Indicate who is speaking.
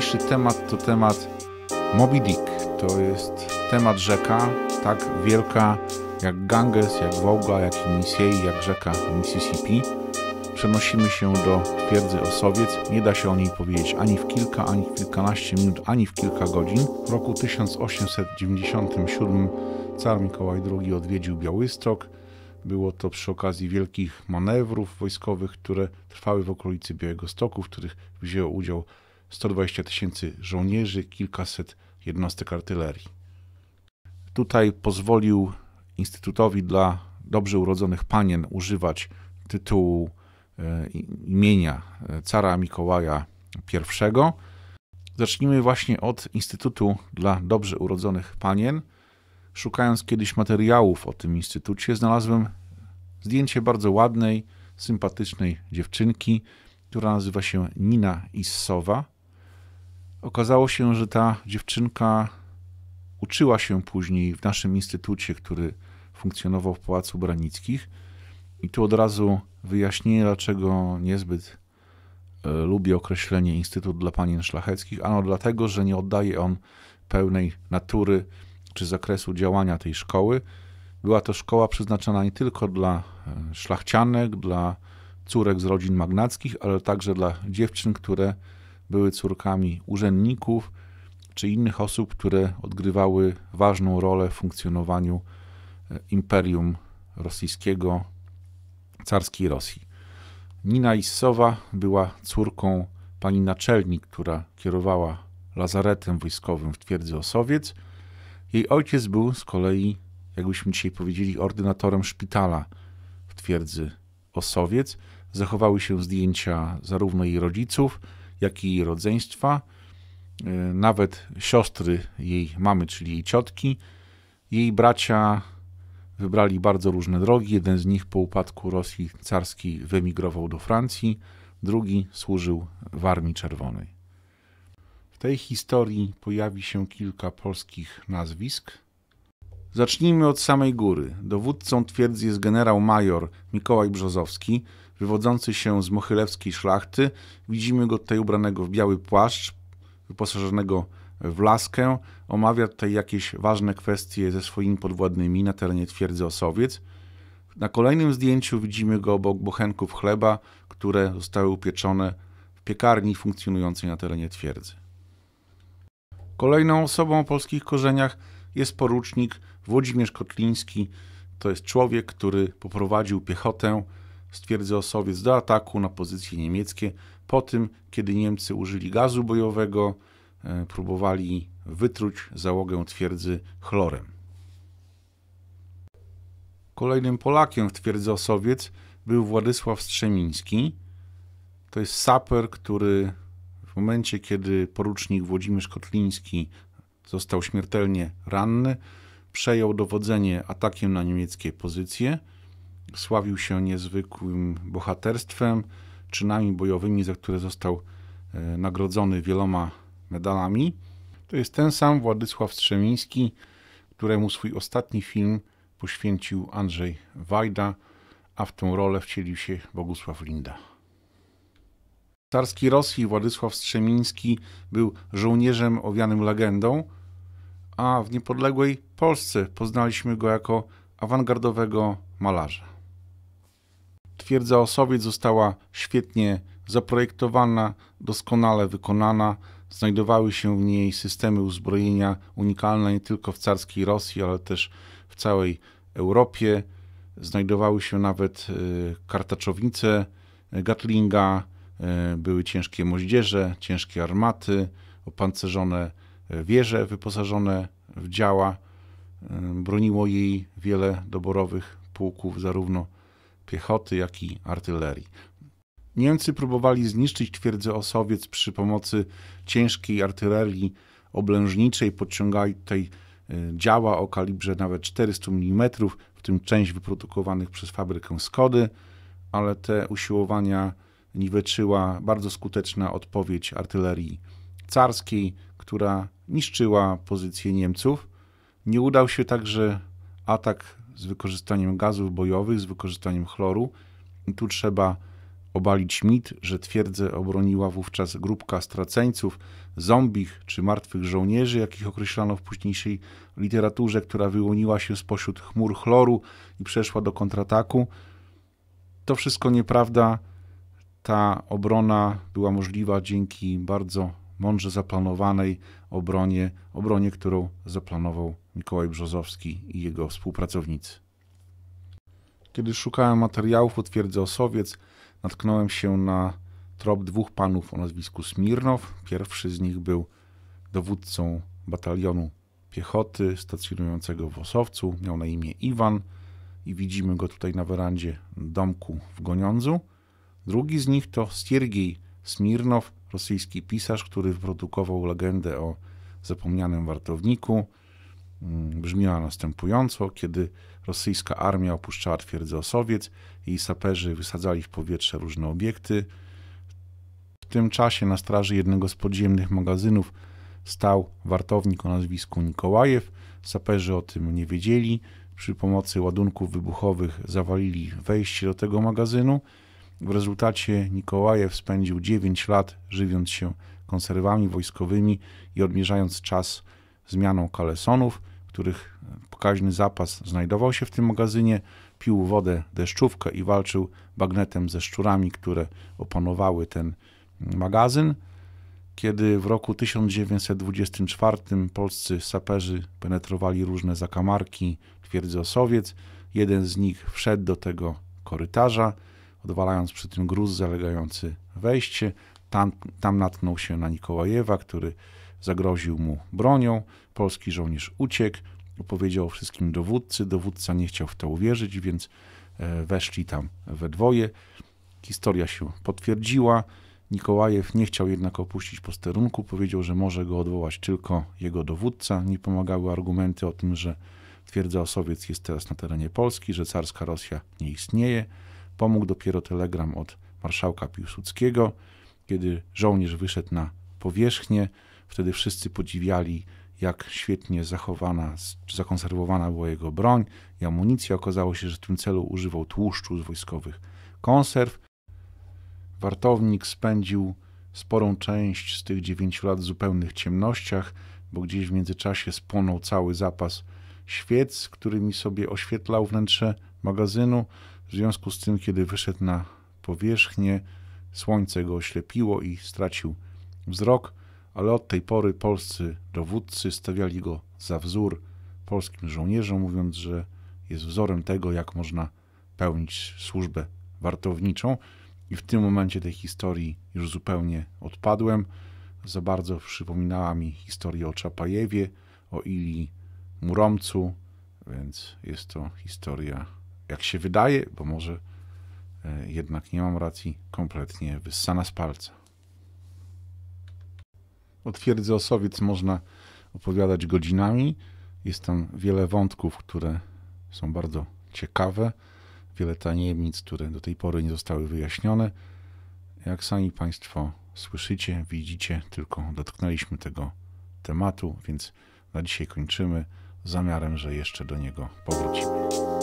Speaker 1: dzisiejszy temat to temat Moby Dick. To jest temat rzeka, tak wielka jak Ganges, jak Wołga, jak Nisei, jak rzeka Mississippi. Przenosimy się do twierdzy Osowiec. Nie da się o niej powiedzieć ani w kilka, ani w kilkanaście minut, ani w kilka godzin. W roku 1897 car Mikołaj II odwiedził Białystok. Było to przy okazji wielkich manewrów wojskowych, które trwały w okolicy Białego Stoku, w których wzięło udział 120 tysięcy żołnierzy, kilkaset jednostek artylerii. Tutaj pozwolił Instytutowi dla dobrze urodzonych panien używać tytułu e, imienia e, cara Mikołaja I. Zacznijmy właśnie od Instytutu dla Dobrze Urodzonych Panien. Szukając kiedyś materiałów o tym instytucie, znalazłem zdjęcie bardzo ładnej, sympatycznej dziewczynki, która nazywa się Nina Issowa. Okazało się, że ta dziewczynka uczyła się później w naszym instytucie, który funkcjonował w Pałacu Branickich. I tu od razu wyjaśnienie, dlaczego niezbyt e, lubię określenie Instytut dla Panien Szlacheckich, ano dlatego, że nie oddaje on pełnej natury czy zakresu działania tej szkoły. Była to szkoła przeznaczona nie tylko dla e, szlachcianek, dla córek z rodzin magnackich, ale także dla dziewczyn, które były córkami urzędników czy innych osób, które odgrywały ważną rolę w funkcjonowaniu e, imperium rosyjskiego, carskiej Rosji. Nina Issowa była córką pani naczelnik, która kierowała lazaretem wojskowym w twierdzy Osowiec. Jej ojciec był z kolei, jakbyśmy dzisiaj powiedzieli, ordynatorem szpitala w twierdzy Osowiec. Zachowały się zdjęcia zarówno jej rodziców, jak i jej rodzeństwa, e, nawet siostry jej mamy, czyli jej ciotki. Jej bracia wybrali bardzo różne drogi. Jeden z nich po upadku Rosji carskiej wyemigrował do Francji, drugi służył w Armii Czerwonej. W tej historii pojawi się kilka polskich nazwisk. Zacznijmy od samej góry. Dowódcą twierdzy jest generał major Mikołaj Brzozowski, wywodzący się z mochylewskiej szlachty. Widzimy go tutaj ubranego w biały płaszcz, wyposażonego w laskę. Omawia tutaj jakieś ważne kwestie ze swoimi podwładnymi na terenie twierdzy Osowiec. Na kolejnym zdjęciu widzimy go obok bochenków chleba, które zostały upieczone w piekarni funkcjonującej na terenie twierdzy. Kolejną osobą o polskich korzeniach jest porucznik Włodzimierz Kotliński. To jest człowiek, który poprowadził piechotę stwierdzał Sowiec, do ataku na pozycje niemieckie po tym, kiedy Niemcy użyli gazu bojowego, e, próbowali wytruć załogę twierdzy chlorem. Kolejnym Polakiem w twierdzy Osowiec był Władysław Strzemiński. To jest saper, który w momencie, kiedy porucznik Włodzimierz Kotliński został śmiertelnie ranny, przejął dowodzenie atakiem na niemieckie pozycje – Sławił się niezwykłym bohaterstwem, czynami bojowymi, za które został e, nagrodzony wieloma medalami. To jest ten sam Władysław Strzemiński, któremu swój ostatni film poświęcił Andrzej Wajda, a w tą rolę wcielił się Bogusław Linda. Carski Rosji Władysław Strzemiński był żołnierzem owianym legendą, a w niepodległej Polsce poznaliśmy go jako awangardowego malarza. Twierdza Osowiec została świetnie zaprojektowana, doskonale wykonana. Znajdowały się w niej systemy uzbrojenia unikalne nie tylko w carskiej Rosji, ale też w całej Europie. Znajdowały się nawet y, kartaczownice Gatlinga, y, były ciężkie moździerze, ciężkie armaty, opancerzone y, wieże wyposażone w działa. Broniło jej wiele doborowych pułków, zarówno piechoty, jak i artylerii. Niemcy próbowali zniszczyć twierdzę Osowiec przy pomocy ciężkiej artylerii oblężniczej, podciągali tutaj e, działa o kalibrze nawet 400 mm, w tym część wyprodukowanych przez fabrykę Skody, ale te usiłowania niweczyła bardzo skuteczna odpowiedź artylerii carskiej, która niszczyła pozycje Niemców. Nie udał się także atak z wykorzystaniem gazów bojowych, z wykorzystaniem chloru. I tu trzeba obalić mit, że twierdzę obroniła wówczas grupka straceńców, zombich czy martwych żołnierzy, jakich określano w późniejszej literaturze, która wyłoniła się spośród chmur chloru i przeszła do kontrataku. To wszystko nieprawda. Ta obrona była możliwa dzięki bardzo mądrze zaplanowanej obronie, obronie, którą zaplanował Mikołaj Brzozowski i jego współpracownicy. Kiedy szukałem materiałów o twierdzy Osowiec, natknąłem się na trop dwóch panów o nazwisku Smirnow. Pierwszy z nich był dowódcą batalionu piechoty stacjonującego w Osowcu, miał na imię Iwan i widzimy go tutaj na werandzie domku w Goniądzu. Drugi z nich to Stiergiej Smirnow, rosyjski pisarz, który wyprodukował legendę o zapomnianym wartowniku. Mm, brzmiała następująco: kiedy rosyjska armia opuszczała twierdzę Osowiec, jej saperzy wysadzali w powietrze różne obiekty. W tym czasie na straży jednego z podziemnych magazynów stał wartownik o nazwisku Nikołajew. Saperzy o tym nie wiedzieli. Przy pomocy ładunków wybuchowych zawalili wejście do tego magazynu. W rezultacie Nikołajew spędził 9 lat żywiąc się konserwami wojskowymi i odmierzając czas zmianą kalesonów, których pokaźny zapas znajdował się w tym magazynie, pił wodę deszczówkę i walczył bagnetem ze szczurami, które opanowały ten magazyn. Kiedy w roku 1924 polscy saperzy penetrowali różne zakamarki twierdzy Osowiec, jeden z nich wszedł do tego korytarza, odwalając przy tym gruz zalegający wejście. Tam, tam natknął się na Nikołajewa, który zagroził mu bronią. Polski żołnierz uciekł, opowiedział o wszystkim dowódcy. Dowódca nie chciał w to uwierzyć, więc e, weszli tam we dwoje. Historia się potwierdziła. Nikołajew nie chciał jednak opuścić posterunku, powiedział, że może go odwołać tylko jego dowódca. Nie pomagały argumenty o tym, że twierdza Osowiec jest teraz na terenie Polski, że carska Rosja nie istnieje. Pomógł dopiero telegram od marszałka Piłsudskiego, kiedy żołnierz wyszedł na powierzchnię. Wtedy wszyscy podziwiali, jak świetnie zachowana, zakonserwowana była jego broń i amunicja. Okazało się, że w tym celu używał tłuszczu z wojskowych konserw. Wartownik spędził sporą część z tych 9 lat w zupełnych ciemnościach, bo gdzieś w międzyczasie spłonął cały zapas świec, którymi sobie oświetlał wnętrze magazynu. W związku z tym, kiedy wyszedł na powierzchnię, słońce go oślepiło i stracił wzrok, ale od tej pory polscy dowódcy stawiali go za wzór polskim żołnierzom, mówiąc, że jest wzorem tego, jak można pełnić służbę wartowniczą. I w tym momencie tej historii już zupełnie odpadłem. Za bardzo przypominała mi historię o Czapajewie, o Ili Muromcu, więc jest to historia jak się wydaje, bo może e, jednak nie mam racji, kompletnie wyssana z palca. O twierdzy Osowiec można opowiadać godzinami. Jest tam wiele wątków, które są bardzo ciekawe, wiele tajemnic, które do tej pory nie zostały wyjaśnione. Jak sami Państwo słyszycie, widzicie, tylko dotknęliśmy tego tematu, więc na dzisiaj kończymy, z zamiarem, że jeszcze do niego powrócimy.